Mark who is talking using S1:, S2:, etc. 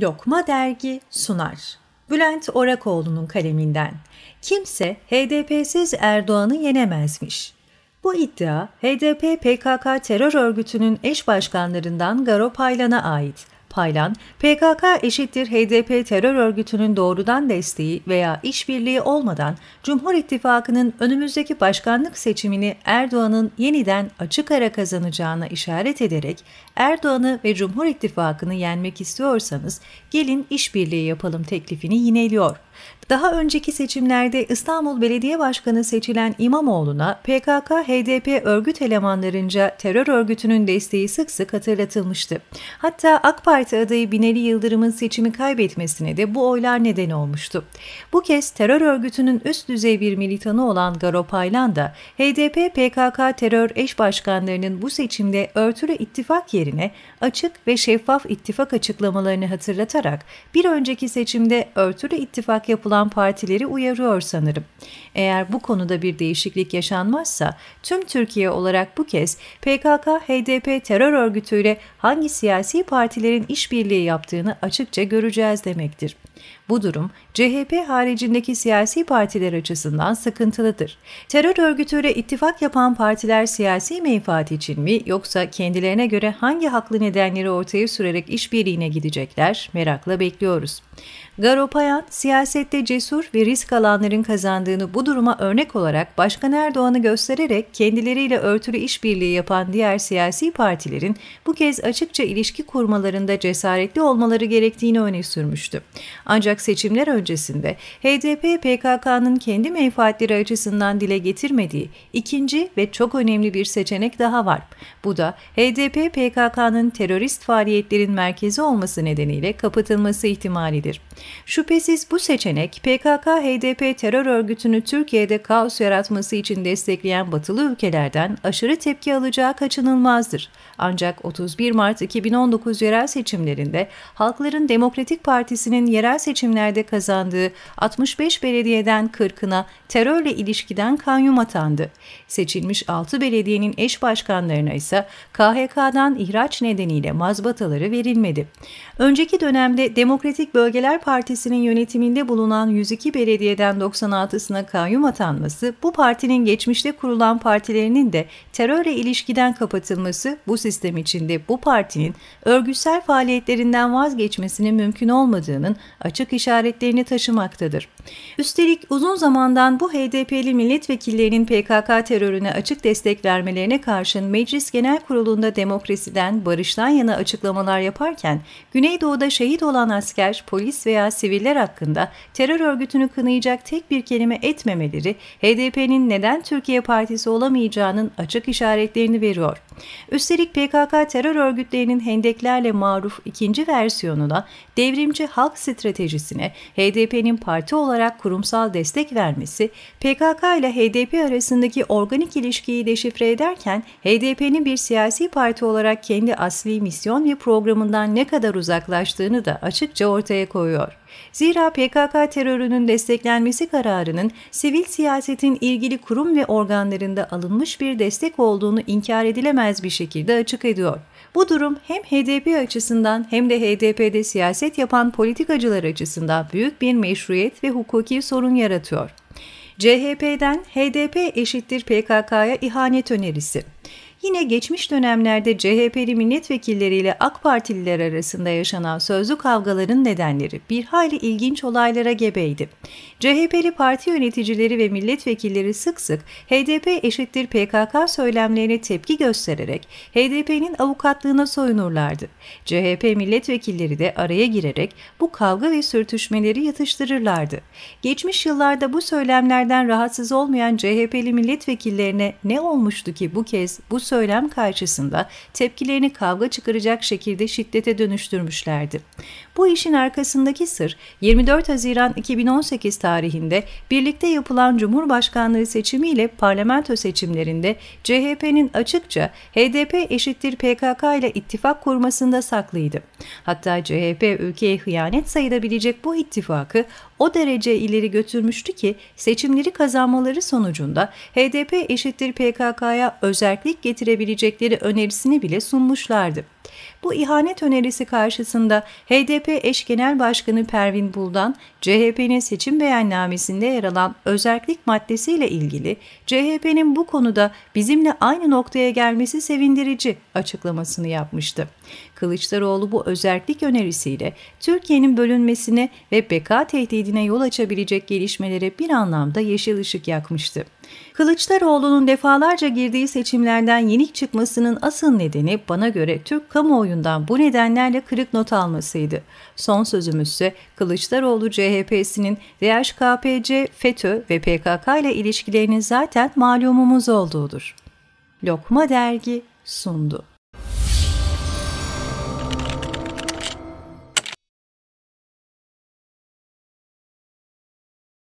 S1: Lokma Dergi sunar. Bülent Orakoğlu'nun kaleminden. Kimse HDP'siz Erdoğan'ı yenemezmiş. Bu iddia HDP PKK terör örgütünün eş başkanlarından Garo Paylan'a ait. Paylan, PKK eşittir HDP terör örgütünün doğrudan desteği veya işbirliği olmadan Cumhur İttifakı'nın önümüzdeki başkanlık seçimini Erdoğan'ın yeniden açık ara kazanacağına işaret ederek Erdoğan'ı ve Cumhur İttifakı'nı yenmek istiyorsanız gelin işbirliği yapalım teklifini yineliyor. Daha önceki seçimlerde İstanbul Belediye Başkanı seçilen İmamoğlu'na PKK-HDP örgüt elemanlarınca terör örgütünün desteği sık sık hatırlatılmıştı. Hatta AK Parti parti adayı Binali Yıldırım'ın seçimi kaybetmesine de bu oylar neden olmuştu. Bu kez terör örgütünün üst düzey bir militanı olan Garo Paylan da HDP-PKK terör eş başkanlarının bu seçimde örtülü ittifak yerine açık ve şeffaf ittifak açıklamalarını hatırlatarak bir önceki seçimde örtülü ittifak yapılan partileri uyarıyor sanırım. Eğer bu konuda bir değişiklik yaşanmazsa tüm Türkiye olarak bu kez PKK-HDP terör örgütüyle hangi siyasi partilerin işbirliği yaptığını açıkça göreceğiz demektir. Bu durum CHP haricindeki siyasi partiler açısından sıkıntılıdır. Terör örgütüyle ittifak yapan partiler siyasi menfaat için mi yoksa kendilerine göre hangi haklı nedenleri ortaya sürerek işbirliğine gidecekler merakla bekliyoruz. Garopayan, siyasette cesur ve risk alanların kazandığını bu duruma örnek olarak Başkan Erdoğan'ı göstererek kendileriyle örtülü işbirliği yapan diğer siyasi partilerin bu kez açıkça ilişki kurmalarında cesaretli olmaları gerektiğini öne sürmüştü. Ancak seçimler öncesinde HDP PKK'nın kendi menfaatleri açısından dile getirmediği ikinci ve çok önemli bir seçenek daha var. Bu da HDP PKK'nın terörist faaliyetlerin merkezi olması nedeniyle kapatılması ihtimalidir. Şüphesiz bu seçenek PKK-HDP terör örgütünü Türkiye'de kaos yaratması için destekleyen batılı ülkelerden aşırı tepki alacağı kaçınılmazdır. Ancak 31 Mart 2019 yerel seçim seçimlerinde Halkların Demokratik Partisi'nin yerel seçimlerde kazandığı 65 belediyeden 40'ına terörle ilişkiden kayyum atandı. Seçilmiş 6 belediyenin eş başkanlarına ise KHK'dan ihraç nedeniyle mazbataları verilmedi. Önceki dönemde Demokratik Bölgeler Partisi'nin yönetiminde bulunan 102 belediyeden 96'sına kayyum atanması bu partinin geçmişte kurulan partilerinin de terörle ilişkiden kapatılması bu sistem içinde bu partinin örgütsel faaliyetlerinin faaliyetlerinden vazgeçmesinin mümkün olmadığının açık işaretlerini taşımaktadır. Üstelik uzun zamandan bu HDP'li milletvekillerinin PKK terörüne açık destek vermelerine karşın Meclis Genel Kurulu'nda demokrasiden, barıştan yana açıklamalar yaparken Güneydoğu'da şehit olan asker, polis veya siviller hakkında terör örgütünü kınayacak tek bir kelime etmemeleri HDP'nin neden Türkiye Partisi olamayacağının açık işaretlerini veriyor. Üstelik PKK terör örgütlerinin hendeklerle mağlup Maruf ikinci versiyonuna devrimci halk stratejisine HDP'nin parti olarak kurumsal destek vermesi, PKK ile HDP arasındaki organik ilişkiyi deşifre ederken HDP'nin bir siyasi parti olarak kendi asli misyon ve programından ne kadar uzaklaştığını da açıkça ortaya koyuyor. Zira PKK terörünün desteklenmesi kararının sivil siyasetin ilgili kurum ve organlarında alınmış bir destek olduğunu inkar edilemez bir şekilde açık ediyor. Bu durum hem HDP açısından hem de HDP'de siyaset yapan politikacılar açısından büyük bir meşruiyet ve hukuki sorun yaratıyor. CHP'den HDP eşittir PKK'ya ihanet önerisi. Yine geçmiş dönemlerde CHP'li milletvekilleriyle AK Partililer arasında yaşanan sözlü kavgaların nedenleri bir hayli ilginç olaylara gebeydi. CHP'li parti yöneticileri ve milletvekilleri sık sık HDP eşittir PKK söylemlerine tepki göstererek HDP'nin avukatlığına soyunurlardı. CHP milletvekilleri de araya girerek bu kavga ve sürtüşmeleri yatıştırırlardı. Geçmiş yıllarda bu söylemlerden rahatsız olmayan CHP'li milletvekillerine ne olmuştu ki bu kez bu söylem karşısında tepkilerini kavga çıkaracak şekilde şiddete dönüştürmüşlerdi. Bu işin arkasındaki sır 24 Haziran 2018 tarihinde birlikte yapılan Cumhurbaşkanlığı seçimiyle parlamento seçimlerinde CHP'nin açıkça HDP eşittir PKK ile ittifak kurmasında saklıydı. Hatta CHP ülkeye hıyanet sayılabilecek bu ittifakı o derece ileri götürmüştü ki seçimleri kazanmaları sonucunda HDP eşittir PKK'ya özellik getirmişti getirebilecekleri önerisini bile sunmuşlardı. Bu ihanet önerisi karşısında HDP eş genel başkanı Pervin Buldan, CHP'nin seçim beyannamesinde yer alan özellik maddesiyle ilgili CHP'nin bu konuda bizimle aynı noktaya gelmesi sevindirici açıklamasını yapmıştı. Kılıçdaroğlu bu özellik önerisiyle Türkiye'nin bölünmesine ve beka tehdidine yol açabilecek gelişmelere bir anlamda yeşil ışık yakmıştı. Kılıçdaroğlu'nun defalarca girdiği seçimlerden yenik çıkmasının asıl nedeni bana göre Türk kamuoyundan bu nedenlerle kırık not almasıydı. Son sözümüzse Kılıçdaroğlu CHP'sinin DHKPC, FETÖ ve PKK ile ilişkilerinin zaten malumumuz olduğudur. Lokma Dergi sundu.